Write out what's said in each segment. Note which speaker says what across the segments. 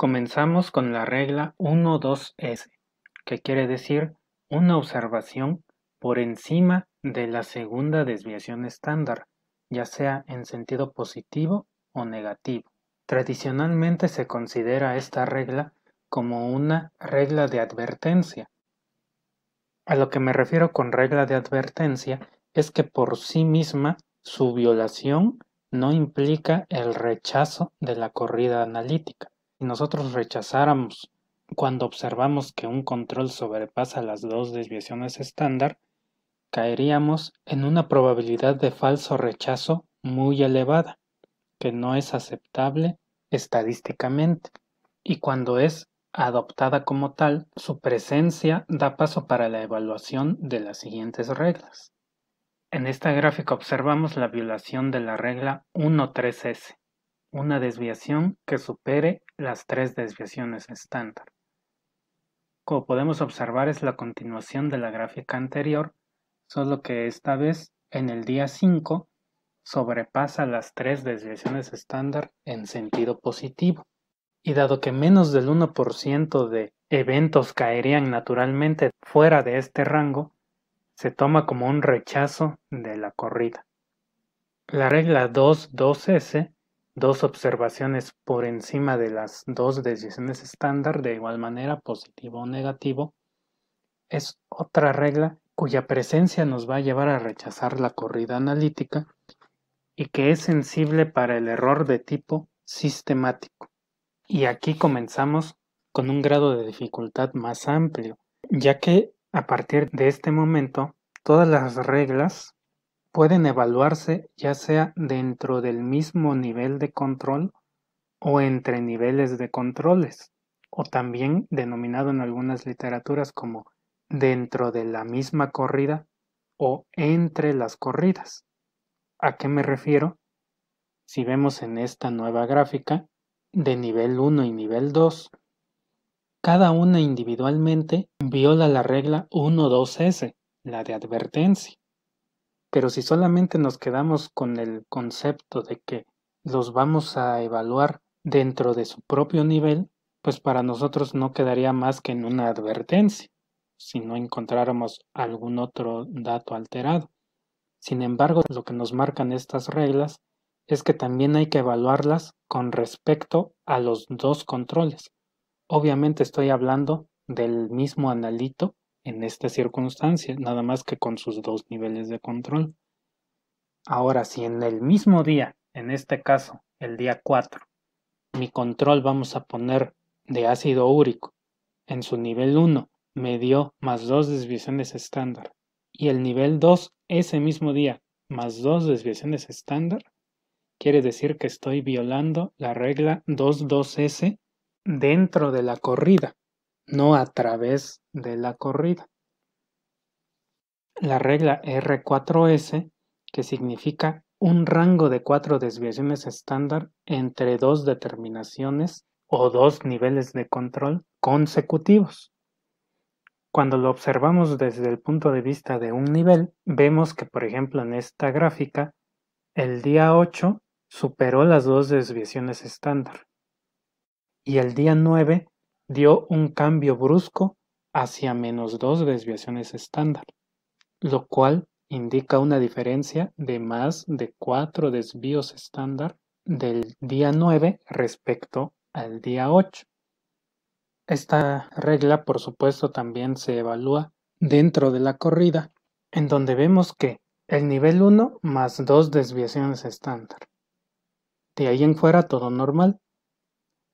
Speaker 1: Comenzamos con la regla 2 s que quiere decir una observación por encima de la segunda desviación estándar, ya sea en sentido positivo o negativo. Tradicionalmente se considera esta regla como una regla de advertencia. A lo que me refiero con regla de advertencia es que por sí misma su violación no implica el rechazo de la corrida analítica y nosotros rechazáramos cuando observamos que un control sobrepasa las dos desviaciones estándar, caeríamos en una probabilidad de falso rechazo muy elevada, que no es aceptable estadísticamente, y cuando es adoptada como tal, su presencia da paso para la evaluación de las siguientes reglas. En esta gráfica observamos la violación de la regla 1.3s, una desviación que supere las tres desviaciones estándar. Como podemos observar es la continuación de la gráfica anterior, solo que esta vez en el día 5 sobrepasa las tres desviaciones estándar en sentido positivo. Y dado que menos del 1% de eventos caerían naturalmente fuera de este rango, se toma como un rechazo de la corrida. La regla 2.2s dos observaciones por encima de las dos decisiones estándar, de igual manera positivo o negativo, es otra regla cuya presencia nos va a llevar a rechazar la corrida analítica y que es sensible para el error de tipo sistemático. Y aquí comenzamos con un grado de dificultad más amplio, ya que a partir de este momento todas las reglas pueden evaluarse ya sea dentro del mismo nivel de control o entre niveles de controles, o también denominado en algunas literaturas como dentro de la misma corrida o entre las corridas. ¿A qué me refiero? Si vemos en esta nueva gráfica, de nivel 1 y nivel 2, cada una individualmente viola la regla 12 s la de advertencia. Pero si solamente nos quedamos con el concepto de que los vamos a evaluar dentro de su propio nivel, pues para nosotros no quedaría más que en una advertencia, si no encontráramos algún otro dato alterado. Sin embargo, lo que nos marcan estas reglas es que también hay que evaluarlas con respecto a los dos controles. Obviamente estoy hablando del mismo analito en esta circunstancia, nada más que con sus dos niveles de control. Ahora, si en el mismo día, en este caso, el día 4, mi control vamos a poner de ácido úrico en su nivel 1 me dio más dos desviaciones estándar y el nivel 2 ese mismo día más dos desviaciones estándar, quiere decir que estoy violando la regla 22S dentro de la corrida no a través de la corrida. La regla R4S, que significa un rango de cuatro desviaciones estándar entre dos determinaciones o dos niveles de control consecutivos. Cuando lo observamos desde el punto de vista de un nivel, vemos que, por ejemplo, en esta gráfica, el día 8 superó las dos desviaciones estándar y el día 9 dio un cambio brusco hacia menos dos desviaciones estándar, lo cual indica una diferencia de más de cuatro desvíos estándar del día 9 respecto al día 8. Esta regla, por supuesto, también se evalúa dentro de la corrida, en donde vemos que el nivel 1 más dos desviaciones estándar. De ahí en fuera todo normal,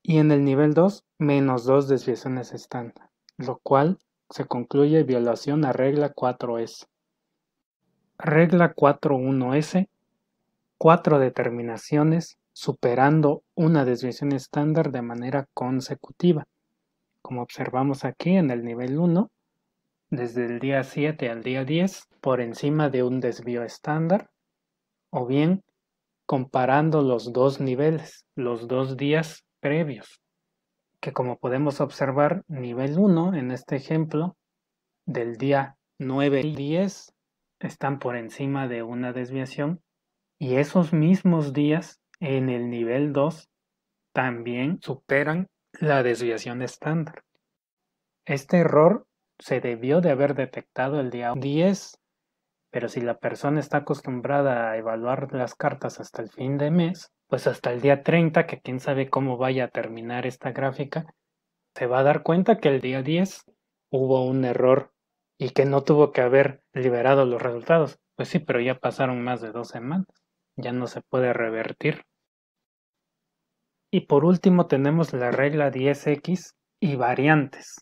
Speaker 1: y en el nivel 2 menos 2 desviaciones estándar, lo cual se concluye violación a regla 4S. Regla 4.1S, 4 determinaciones superando una desviación estándar de manera consecutiva. Como observamos aquí en el nivel 1, desde el día 7 al día 10 por encima de un desvío estándar, o bien comparando los dos niveles, los dos días previos, que como podemos observar, nivel 1 en este ejemplo, del día 9 y 10 están por encima de una desviación y esos mismos días en el nivel 2 también superan la desviación estándar. Este error se debió de haber detectado el día 10 pero si la persona está acostumbrada a evaluar las cartas hasta el fin de mes, pues hasta el día 30, que quién sabe cómo vaya a terminar esta gráfica, se va a dar cuenta que el día 10 hubo un error y que no tuvo que haber liberado los resultados. Pues sí, pero ya pasaron más de dos semanas, ya no se puede revertir. Y por último tenemos la regla 10X y variantes.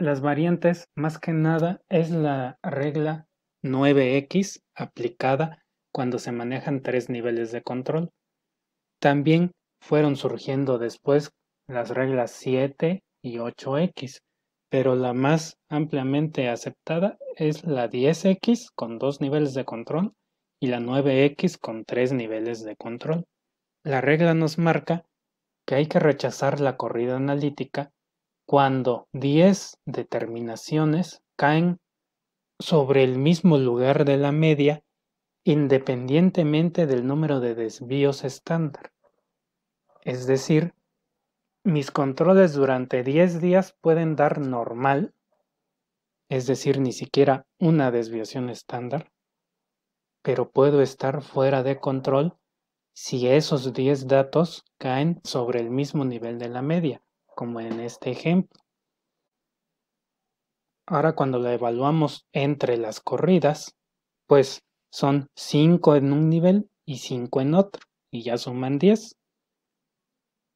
Speaker 1: Las variantes, más que nada, es la regla 9X aplicada cuando se manejan tres niveles de control. También fueron surgiendo después las reglas 7 y 8X, pero la más ampliamente aceptada es la 10X con dos niveles de control y la 9X con tres niveles de control. La regla nos marca que hay que rechazar la corrida analítica cuando 10 determinaciones caen sobre el mismo lugar de la media independientemente del número de desvíos estándar. Es decir, mis controles durante 10 días pueden dar normal, es decir, ni siquiera una desviación estándar, pero puedo estar fuera de control si esos 10 datos caen sobre el mismo nivel de la media como en este ejemplo. Ahora cuando la evaluamos entre las corridas, pues son 5 en un nivel y 5 en otro, y ya suman 10.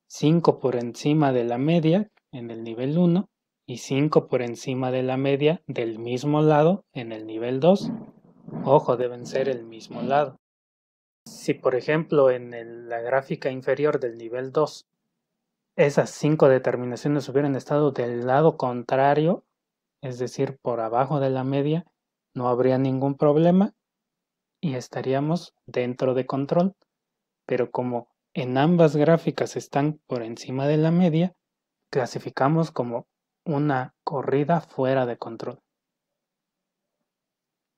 Speaker 1: 5 por encima de la media en el nivel 1 y 5 por encima de la media del mismo lado en el nivel 2. Ojo, deben ser el mismo lado. Si por ejemplo en la gráfica inferior del nivel 2 esas cinco determinaciones hubieran estado del lado contrario, es decir, por abajo de la media, no habría ningún problema y estaríamos dentro de control. Pero como en ambas gráficas están por encima de la media, clasificamos como una corrida fuera de control.